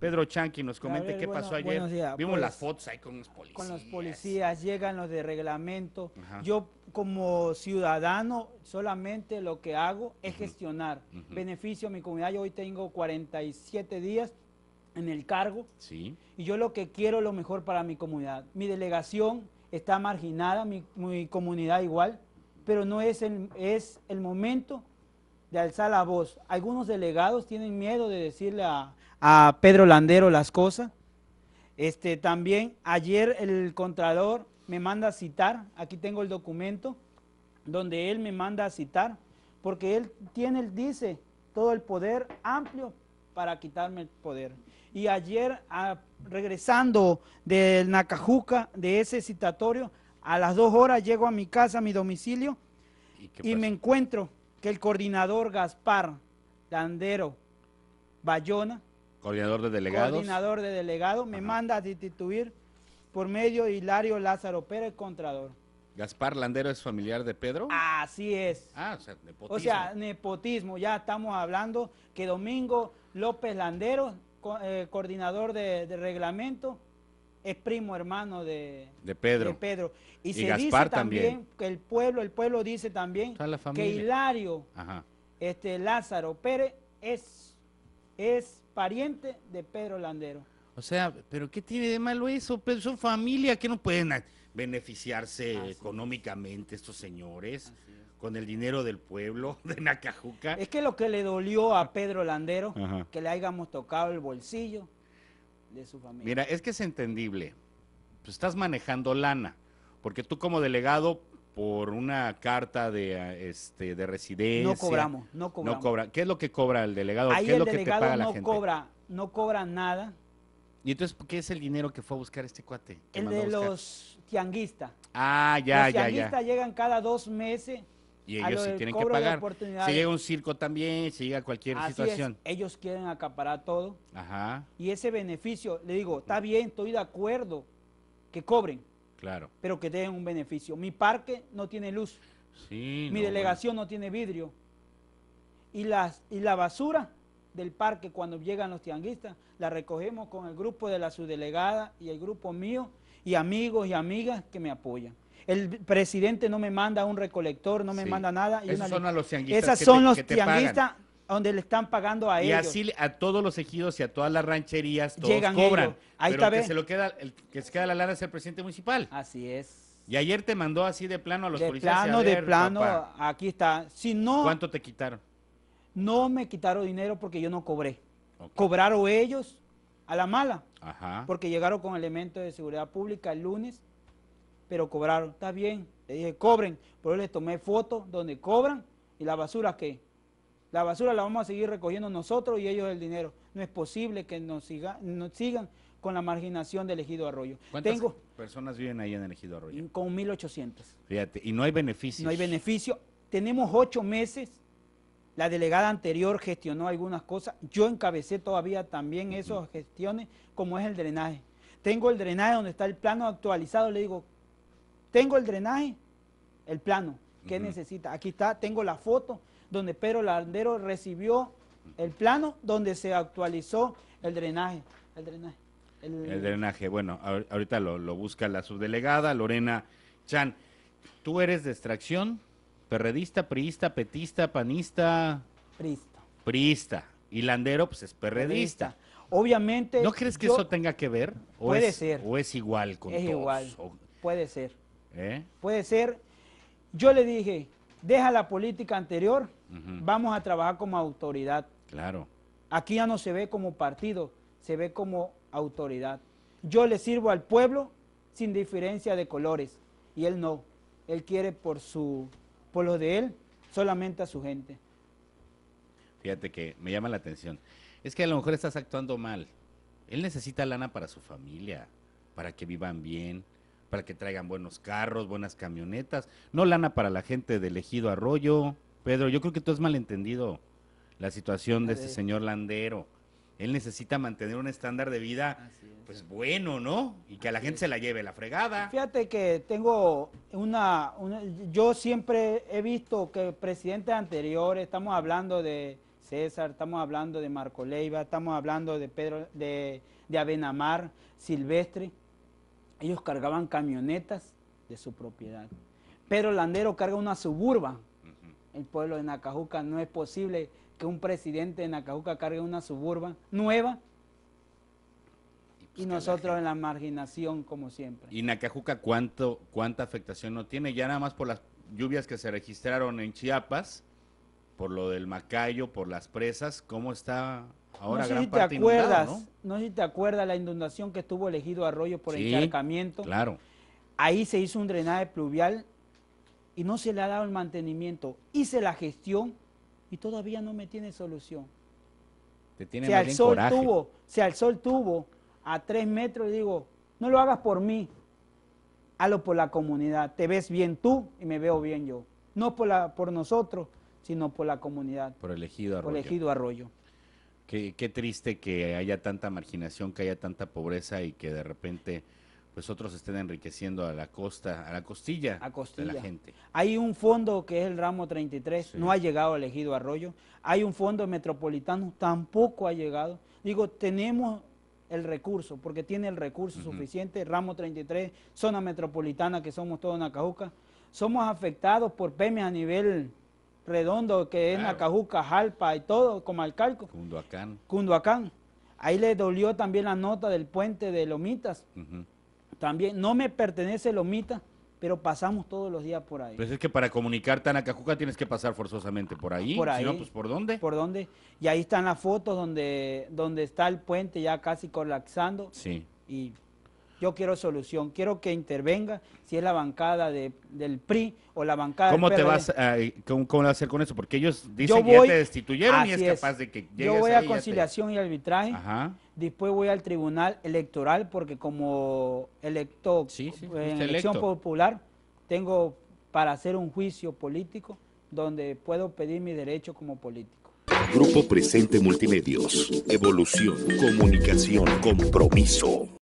Pedro Chanqui nos comenta qué pasó ayer. Vimos pues, las fotos ahí con los policías. Con los policías, llegan los de reglamento. Yo como ciudadano solamente lo que hago es gestionar. Beneficio a mi comunidad. Yo hoy tengo 47 días en el cargo. Sí. Y yo lo que quiero es lo mejor para mi comunidad. Mi delegación está marginada, mi, comunidad igual, pero no es el, es el momento de alzar la voz. Algunos delegados tienen miedo de decirle a, Pedro Landero las cosas. Este, también ayer el contrador me manda a citar, aquí tengo el documento, donde él me manda a citar, porque él tiene, él dice, todo el poder amplio para quitarme el poder. Y ayer, regresando del Nacajuca, de ese citatorio, a las dos horas llego a mi casa, a mi domicilio, y me encuentro que el coordinador Gaspar Landero Bayona, coordinador de delegados, coordinador de delegado, me manda a destituir por medio de Hilario Lázaro Pérez, contrador. ¿Gaspar Landero es familiar de Pedro? Así es. Ah, o sea, nepotismo. O sea, nepotismo. Ya estamos hablando que Domingo López Landero, eh, coordinador de reglamento, es primo hermano de, Pedro. Y, se Gaspar dice también, que el pueblo, el pueblo dice también que Hilario, este Lázaro Pérez es, es pariente de Pedro Landero. O sea, pero ¿qué tiene de malo eso? Pues son familia que no pueden beneficiarse económicamente estos señores con el dinero del pueblo de Nacajuca. Es que lo que le dolió a Pedro Landero, que le hayamos tocado el bolsillo, de su familia. Mira, es que es entendible. Pues estás manejando lana, porque tú como delegado por una carta de ah, este de residencia. No cobramos, no cobramos. cobra. ¿Qué es lo que cobra el delegado? ¿Qué el es lo que no Cobra, no cobra nada. ¿Y entonces qué es el dinero que fue a buscar este cuate? El de los tianguistas. Ah, ya, ya, ya. Los tianguistas llegan cada dos meses y ellos sí tienen que pagar. Si llega un circo también, si llega cualquier situación. Ellos quieren acaparar todo. Y ese beneficio, le digo, está bien, estoy de acuerdo que cobren. Claro. Pero que dejen un beneficio. Mi parque no tiene luz. Mi delegación no tiene vidrio. Y, las, y la basura del parque cuando llegan los tianguistas, la recogemos con el grupo de la subdelegada y el grupo mío y amigos y amigas que me apoyan el presidente no me manda un recolector, no me manda nada. Y son a los tianguistas. Esas son te, los tianguistas donde le están pagando a ellos. Y así a todos los ejidos y a todas las rancherías todos cobran. que se lo queda, el que se queda la lana es el presidente municipal. Así es. Y ayer te mandó así de plano a los policías. de plano, de plano, aquí está. Si no, ¿Cuánto te quitaron? No me quitaron dinero porque yo no cobré. Cobraron ellos a la mala. Ajá. Porque llegaron con elementos de seguridad pública el lunes pero cobraron. Está bien, le dije, cobren. Pero les tomé fotos donde cobran y la basura qué. La basura la vamos a seguir recogiendo nosotros y ellos el dinero. No es posible que nos, sigan con la marginación del Ejido Arroyo. ¿Cuántas personas viven ahí en el Ejido Arroyo? Con 1.800. Fíjate, y no hay beneficios. No hay beneficio. Tenemos ocho meses la delegada anterior gestionó algunas cosas. Yo encabecé todavía también esas gestiones, como es el drenaje. Tengo el drenaje donde está el plano actualizado. Le digo, tengo el drenaje, el plano, ¿qué necesita? Aquí está, tengo la foto donde Pedro Landero recibió el plano donde se actualizó el drenaje. El drenaje. El, drenaje, bueno, ahorita lo, busca la subdelegada Lorena Chan. ¿Tú eres de extracción? ¿Perredista, priista, petista, panista? Priista. Priista. Y Landero, pues es perredista. Obviamente. ¿No crees que eso tenga que ver? puede ser. ¿O es igual con es Igual. puede ser. ¿Eh? Puede ser, yo le dije, deja la política anterior, vamos a trabajar como autoridad. Claro. Aquí ya no se ve como partido, se ve como autoridad. Yo le sirvo al pueblo sin diferencia de colores y él no. Él quiere por su por lo de él solamente a su gente. Fíjate que me llama la atención. Es que a lo mejor estás actuando mal. Él necesita lana para su familia, para que vivan bien, para que traigan buenos carros, buenas camionetas, no lana para la gente de elegido arroyo. Pedro, yo creo que tú has malentendido la situación de este señor Landero. Él necesita mantener un estándar de vida, pues bueno, ¿no? Y que a la gente se la lleve la fregada. Fíjate que tengo una, yo siempre he visto que presidentes anteriores, estamos hablando de César, estamos hablando de Marco Leiva, estamos hablando de Pedro, de, de Abenamar, Silvestre, ellos cargaban camionetas de su propiedad. el Landero carga una suburba. El pueblo de Nacajuca no es posible que un presidente de Nacajuca cargue una suburba nueva y, pues, nosotros en la marginación como siempre. ¿Y Nacajuca cuánto, cuánta afectación no tiene? Ya nada más por las lluvias que se registraron en Chiapas, por lo del Macayo, por las presas, ¿cómo está no sé si te acuerdas, ¿no? si te acuerdas la inundación que estuvo elegido Arroyo por sí, encharcamiento. Claro. Ahí se hizo un drenaje pluvial y no se le ha dado el mantenimiento. Hice la gestión y todavía no me tiene solución. tiene si al sol tuvo, a tres metros, digo, no lo hagas por mí, hazlo por la comunidad. Te ves bien tú y me veo bien yo. No por, la, por nosotros, sino por la comunidad. Por elegido Arroyo. Por elegido Arroyo. Qué, qué, triste que haya tanta marginación, que haya tanta pobreza y que de repente pues otros estén enriqueciendo a la costa, a la costilla, de la gente. Hay un fondo que es el ramo 33, no ha llegado elegido ejido Arroyo. Hay un fondo metropolitano, tampoco ha llegado. Digo, tenemos el recurso, porque tiene el recurso suficiente, ramo 33, zona metropolitana que somos todos en Acajuca. Somos afectados por PEMES a nivel Redondo, que es Nacajuca, Jalpa y todo, Comalcalco. Cunduacán. Cunduacán. Ahí le dolió también la nota del puente de Lomitas. También, no me pertenece Lomita, pero pasamos todos los días por ahí. Pues es que para comunicarte a Nacajuca tienes que pasar forzosamente por ahí. Por ahí. Si no, pues ¿por dónde? ¿Por dónde? Y ahí están las fotos donde, donde está el puente ya casi colapsando. Sí. Y yo quiero solución, quiero que intervenga, si es la bancada de, del PRI o la bancada ¿Cómo del te vas ¿cómo, te vas a eh, hacer con eso? Porque ellos dicen que ya te destituyeron y es, capaz de que Yo voy a conciliación y, arbitraje, después voy al tribunal electoral porque como electo en elección popular tengo para hacer un juicio político donde puedo pedir mi derecho como político. Grupo Presente Multimedios. Evolución, comunicación, compromiso.